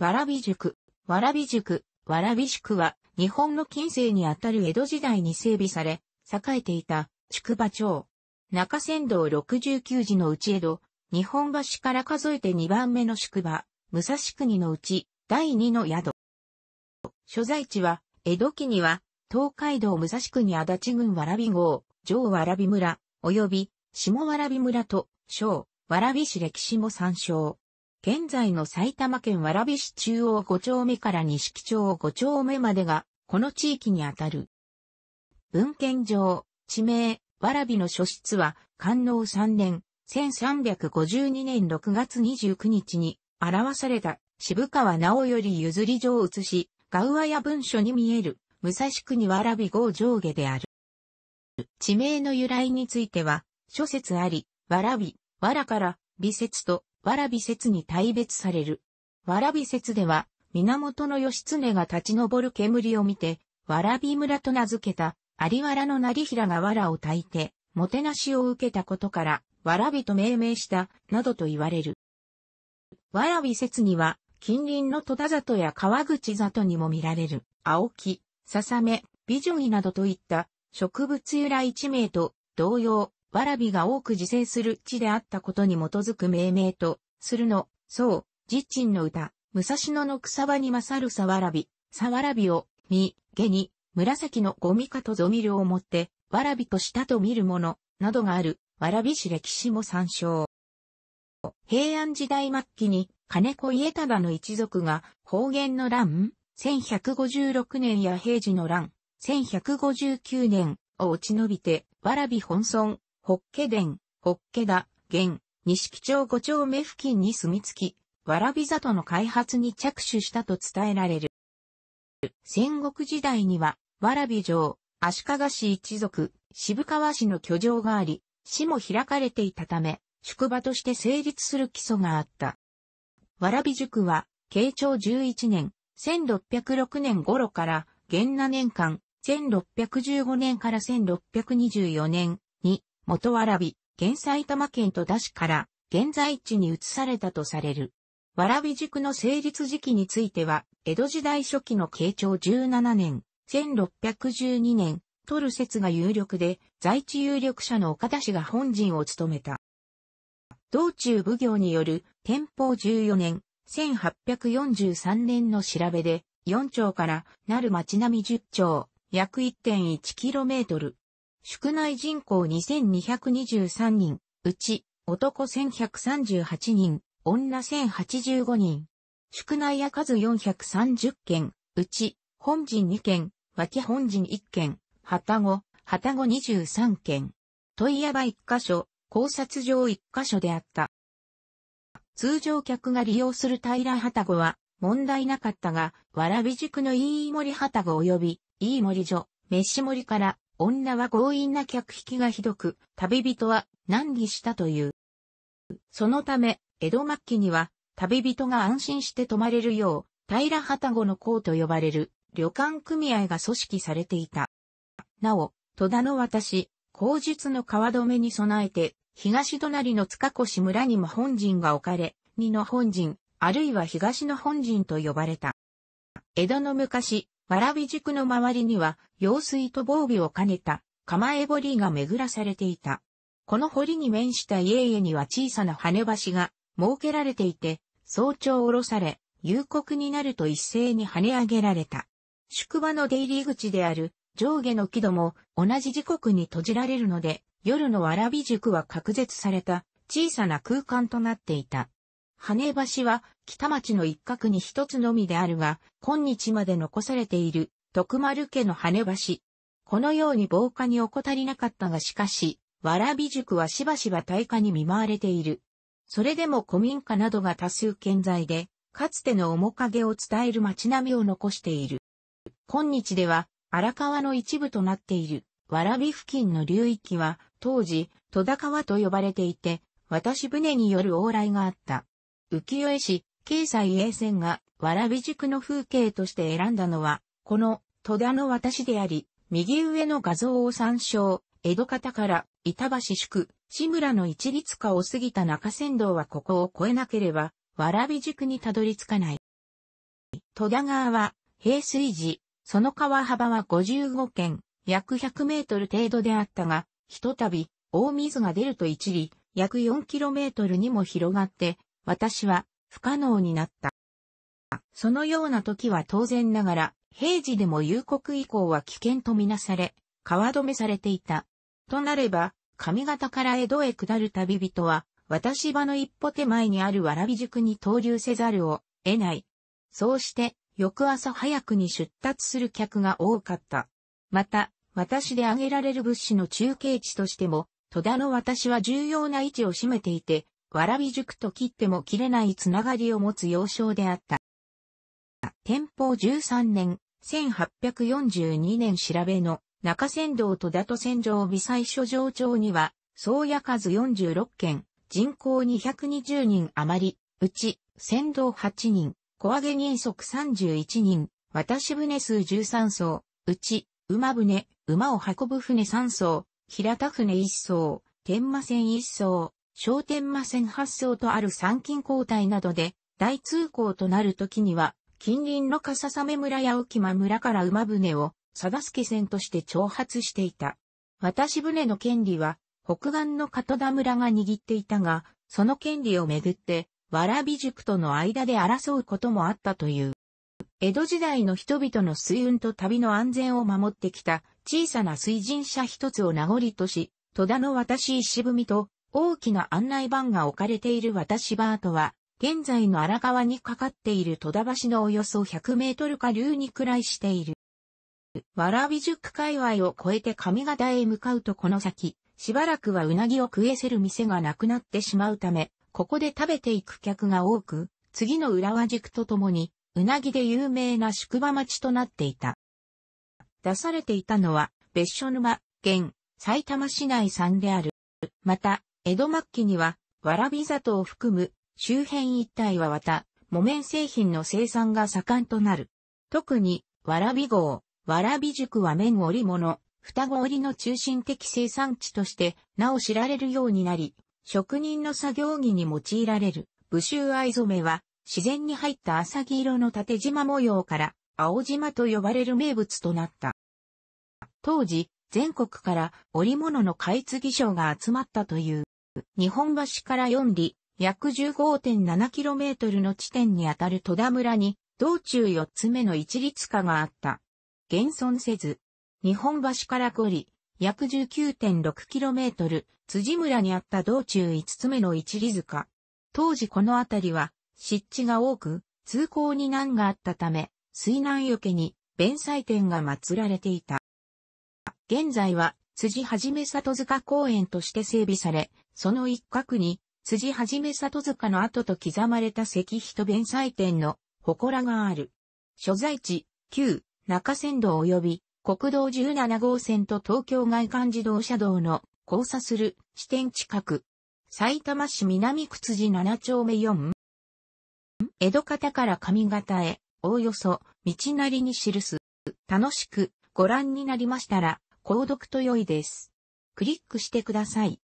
わらび塾、わらび塾、わらび宿は、日本の近世にあたる江戸時代に整備され、栄えていた、宿場町。中山道69時のうち江戸、日本橋から数えて2番目の宿場、武蔵国のうち、第2の宿。所在地は、江戸期には、東海道武蔵国足立郡蕨号、上蕨村、及び、下蕨村と、小、蕨市歴史も参照。現在の埼玉県蕨市中央5丁目から西木町5丁目までが、この地域にあたる。文献上、地名、蕨の書室は、官能3年、1352年6月29日に、表された、渋川直より譲り状を移し、ガウアヤ文書に見える、武蔵国蕨号上下である。地名の由来については、諸説あり、蕨、藁から、美説と、わらび説に大別される。わらび説では、源義経が立ち上る煙を見て、わらび村と名付けた、有原の成平がわらを焚いて、もてなしを受けたことから、わらびと命名した、などと言われる。わらび説には、近隣の戸田里や川口里にも見られる、青木、ささめ、美女木などといった、植物由来一名と同様、わらびが多く自生する地であったことに基づく命名と、するの、そう、実陳の歌、武蔵野の草場に勝るさわらび、さわらびを、み、げに、紫のゴミかとぞみるをもって、わらびとしたと見るもの、などがある、わらびし歴史も参照。平安時代末期に、金子家忠の一族が、方言の乱、1156年や平時の乱、1159年を落ち延びて、わらび本村、ホッケ殿、ホッケ田、現、木町五丁目付近に住み着き、わらび里の開発に着手したと伝えられる。戦国時代には、わらび城、足利市一族、渋川市の居城があり、市も開かれていたため、宿場として成立する基礎があった。わらび塾は、慶長11年、1606年頃から、元那年間、1615年から1624年、元び、現埼玉県戸田市から現在地に移されたとされる。蕨塾の成立時期については、江戸時代初期の慶長17年、1612年、取る説が有力で、在地有力者の岡田氏が本陣を務めた。道中奉行による天保14年、1843年の調べで、4町からなる町並み10町、約 1.1km、宿内人口2223人、うち、男1138人、女1085人。宿内屋数430件、うち、本陣2件、脇本陣1件、旗子、旗子23件。問屋場1箇所、考察場1箇所であった。通常客が利用する平旗子は問題なかったが、わらび塾のいい森旗子及びいい森所、飯森から女は強引な客引きがひどく、旅人は難儀したという。そのため、江戸末期には、旅人が安心して泊まれるよう、平旗子の子と呼ばれる旅館組合が組織されていた。なお、戸田の私、口述の川止めに備えて、東隣の塚越村にも本陣が置かれ、二の本陣、あるいは東の本陣と呼ばれた。江戸の昔、わらび塾の周りには、用水と防備を兼ねた、構え堀が巡らされていた。この堀に面した家々には小さな跳ね橋が設けられていて、早朝降ろされ、夕刻になると一斉に跳ね上げられた。宿場の出入り口である上下の木戸も同じ時刻に閉じられるので、夜のわらび塾は隔絶された小さな空間となっていた。羽橋は北町の一角に一つのみであるが、今日まで残されている徳丸家の羽橋。このように防火に怠りなかったがしかし、わらび塾はしばしば大火に見舞われている。それでも古民家などが多数健在で、かつての面影を伝える街並みを残している。今日では荒川の一部となっている、わらび付近の流域は当時、戸田川と呼ばれていて、渡し船による往来があった。浮世絵師、経済栄線が、蕨塾の風景として選んだのは、この、戸田の私であり、右上の画像を参照、江戸方から、板橋宿、志村の一律化を過ぎた中山道はここを越えなければ、蕨塾にたどり着かない。戸田川は、平水時、その川幅は55軒、約100メートル程度であったが、ひとたび、大水が出ると一里、約4キロメートルにも広がって、私は不可能になった。そのような時は当然ながら、平時でも夕刻以降は危険とみなされ、川止めされていた。となれば、上方から江戸へ下る旅人は、私場の一歩手前にある蕨塾に投留せざるを得ない。そうして、翌朝早くに出立する客が多かった。また、私で挙げられる物資の中継地としても、戸田の私は重要な位置を占めていて、わらび塾と切っても切れないつながりを持つ要衝であった。天保13年、1842年調べの中仙道と田戸。仙城微細諸城町には、宗谷数46件、人口220人余り、うち、仙道8人、小上げ人足31人、渡し船数13艘、うち、馬船、馬を運ぶ船3艘、平田船1艘、天馬船1艘、商天馬線発送とある参勤交代などで、大通行となる時には、近隣の笠雨村や沖間村から馬船を、貞助船として挑発していた。渡し船の権利は、北岸の門田村が握っていたが、その権利をめぐって、わらび塾との間で争うこともあったという。江戸時代の人々の水運と旅の安全を守ってきた小さな水神社一つを名残とし、戸田の渡し石踏みと大きな案内板が置かれている渡し場跡は、現在の荒川にかかっている戸田橋のおよそ100メートル下流にくらいしている。わらび塾界隈を越えて上方へ向かうとこの先、しばらくはうなぎを食えせる店がなくなってしまうため、ここで食べていく客が多く、次の浦和塾とともに、うなぎで有名な宿場町となっていた。出されていたのは、別所沼、県、埼玉市内産である。また、江戸末期には、わらび里を含む周辺一帯は綿、木綿製品の生産が盛んとなる。特に、わらび号、わらび塾は綿織物、双子織の中心的生産地としてなお知られるようになり、職人の作業着に用いられる武州藍染めは自然に入った浅木色の縦縞模様から青縞と呼ばれる名物となった。当時、全国から織物の買継ぎ賞が集まったという。日本橋から4里、約 15.7km の地点にあたる戸田村に、道中4つ目の一律化があった。現存せず、日本橋から5里、約 19.6km、辻村にあった道中5つ目の一里塚。当時この辺りは、湿地が多く、通行に難があったため、水難よけに、弁祭店が祀られていた。現在は、辻はじめ里塚公園として整備され、その一角に、辻はじめ里塚の跡と刻まれた石碑と弁祭典の祠がある。所在地、旧中山道及び国道17号線と東京外環自動車道の交差する支点近く。埼玉市南区辻7丁目4。江戸方から上方へ、おおよそ、道なりに記す。楽しくご覧になりましたら、購読と良いです。クリックしてください。